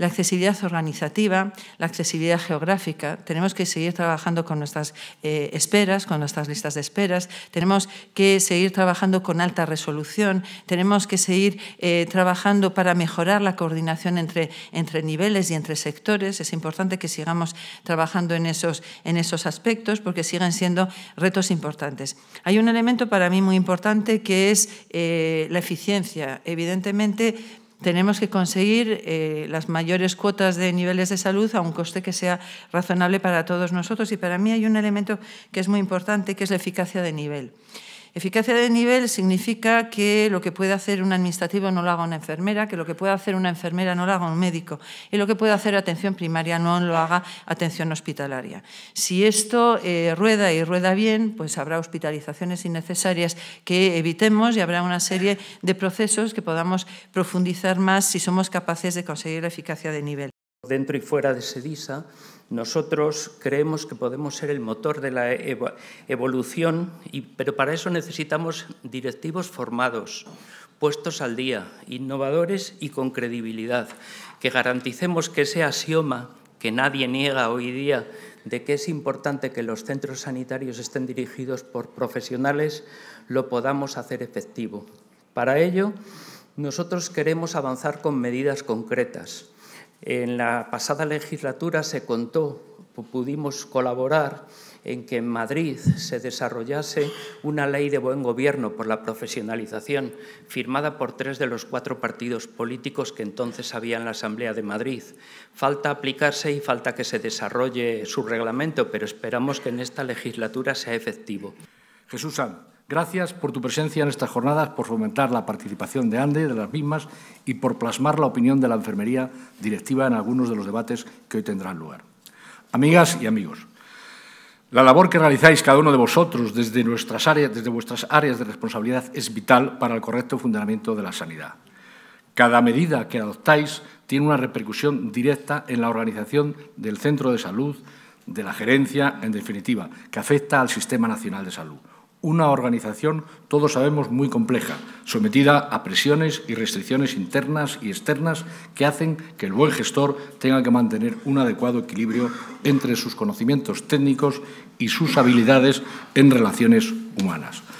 La accesibilidad organizativa, la accesibilidad geográfica. Tenemos que seguir trabajando con nuestras eh, esperas, con nuestras listas de esperas. Tenemos que seguir trabajando con alta resolución. Tenemos que seguir eh, trabajando para mejorar la coordinación entre, entre niveles y entre sectores. Es importante que sigamos trabajando en esos, en esos aspectos porque siguen siendo retos importantes. Hay un elemento para mí muy importante que es eh, la eficiencia. Evidentemente, tenemos que conseguir eh, las mayores cuotas de niveles de salud a un coste que sea razonable para todos nosotros. Y para mí hay un elemento que es muy importante, que es la eficacia de nivel. Eficacia de nivel significa que lo que puede hacer un administrativo no lo haga una enfermera, que lo que puede hacer una enfermera no lo haga un médico y lo que puede hacer atención primaria no lo haga atención hospitalaria. Si esto eh, rueda y rueda bien, pues habrá hospitalizaciones innecesarias que evitemos y habrá una serie de procesos que podamos profundizar más si somos capaces de conseguir la eficacia de nivel dentro y fuera de SEDISA, nosotros creemos que podemos ser el motor de la evolución, pero para eso necesitamos directivos formados, puestos al día, innovadores y con credibilidad, que garanticemos que ese axioma que nadie niega hoy día de que es importante que los centros sanitarios estén dirigidos por profesionales, lo podamos hacer efectivo. Para ello, nosotros queremos avanzar con medidas concretas en la pasada legislatura se contó, pudimos colaborar en que en Madrid se desarrollase una ley de buen gobierno por la profesionalización, firmada por tres de los cuatro partidos políticos que entonces había en la Asamblea de Madrid. Falta aplicarse y falta que se desarrolle su reglamento, pero esperamos que en esta legislatura sea efectivo. Jesús San. Gracias por tu presencia en estas jornadas, por fomentar la participación de ANDE, de las mismas, y por plasmar la opinión de la enfermería directiva en algunos de los debates que hoy tendrán lugar. Amigas y amigos, la labor que realizáis cada uno de vosotros desde, nuestras áreas, desde vuestras áreas de responsabilidad es vital para el correcto funcionamiento de la sanidad. Cada medida que adoptáis tiene una repercusión directa en la organización del centro de salud, de la gerencia, en definitiva, que afecta al Sistema Nacional de Salud una organización, todos sabemos, muy compleja, sometida a presiones y restricciones internas y externas que hacen que el buen gestor tenga que mantener un adecuado equilibrio entre sus conocimientos técnicos y sus habilidades en relaciones humanas.